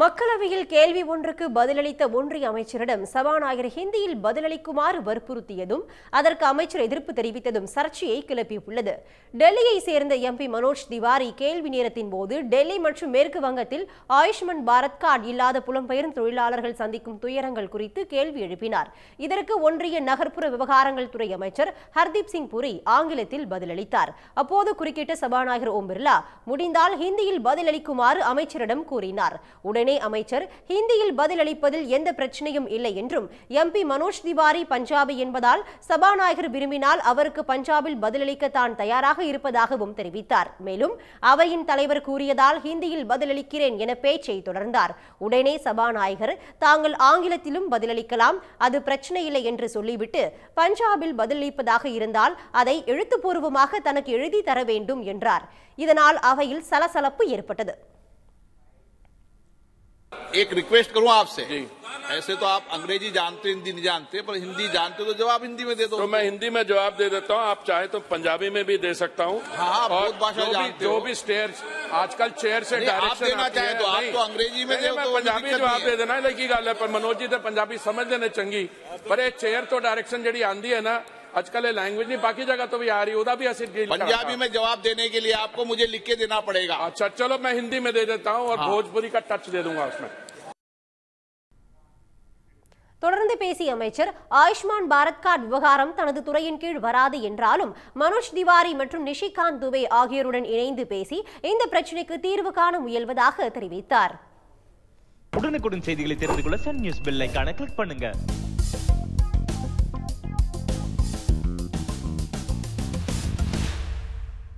மக்களவையில் கேள்வி ஒன்றுக்கு பதிலளித்த ஒன்றிய அமைச்சரிடம் சபாநாயகர் ஹிந்தியில் பதிலளிக்குமாறு வற்புறுத்தியதும் அதற்கு அமைச்சர் எதிர்ப்பு தெரிவித்ததும் சர்ச்சையை கிளப்பியுள்ளது டெல்லியை சேர்ந்த எம்பி மனோஜ் திவாரி கேள்வி நேரத்தின் போது டெல்லி மற்றும் மேற்கு வங்கத்தில் ஆயுஷ்மன் பாரத் கார்டு இல்லாத புலம்பெயரும் தொழிலாளர்கள் சந்திக்கும் துயரங்கள் குறித்து கேள்வி எழுப்பினார் இதற்கு ஒன்றிய நகர்ப்புற விவகாரங்கள் துறை அமைச்சர் ஹர்தீப் சிங் புரி ஆங்கிலத்தில் பதிலளித்தார் அப்போது குறுக்கிட்ட சபாநாயகர் ஓம் பிர்லா முடிந்தால் ஹிந்தியில் பதிலளிக்குமாறு அமைச்சரிடம் கூறினார் இணை அமைச்சர் ஹிந்தியில் பதிலளிப்பதில் எந்த பிரச்சனையும் இல்லை என்றும் எம்பி மனோஜ் திவாரி பஞ்சாபி என்பதால் சபாநாயகர் விரும்பினால் அவருக்கு பஞ்சாபில் பதிலளிக்க தான் தயாராக இருப்பதாகவும் தெரிவித்தார் மேலும் அவையின் தலைவர் கூறியதால் ஹிந்தியில் பதிலளிக்கிறேன் என பேச்சை தொடர்ந்தார் உடனே சபாநாயகர் தாங்கள் ஆங்கிலத்திலும் பதிலளிக்கலாம் அது பிரச்சனை இல்லை என்று சொல்லிவிட்டு பஞ்சாபில் பதிலளிப்பதாக இருந்தால் அதை எழுத்துப்பூர்வமாக தனக்கு எழுதி தர வேண்டும் என்றார் இதனால் அவையில் சலசலப்பு ஏற்பட்டது एक रिक्वेस्ट करूं आपसे ऐसे तो आप अंग्रेजी जानते हिंदी नहीं जानते पर हिंदी जानते तो जवाब हिंदी में दे दो तो मैं हिंदी में जवाब दे देता हूं आप चाहे तो पंजाबी में भी दे सकता हूं हाँ, और भाषा जो, जो भी स्टेयर आजकल चेयर से डायरेक्शन देना चाहे तो आप तो अंग्रेजी में दे पंजाबी जवाब दे देना लेकिन गल है पर मनोज जी तो पंजाबी समझ देने चंगी पर चेयर तो डायरेक्शन जी आंदी है ना आजकल लैंग्वेज नहीं बाकी जगह तो भी आ रही उदा भी असिड पंजाबी में जवाब देने के लिए आपको मुझे लिख के देना पड़ेगा अच्छा चलो मैं हिंदी में दे देता हूँ और भोजपुरी का टच दे दूंगा उसमें தொடர்ந்து பேசிய அமைச்சர் ஆயுஷ்மான் பாரத் கார்டு விவகாரம் தனது துறையின் கீழ் வராது என்றாலும் மனோஜ் திவாரி மற்றும் நிஷிகாந்த் துபே ஆகியோருடன் இணைந்து பேசி இந்த பிரச்சினைக்கு தீர்வு காண முயல்வதாக தெரிவித்தார் உடனுக்குடன் செய்திகளை தெரிந்து கொள்ள சன் நியூஸ் பெல் கிளிக் பண்ணுங்க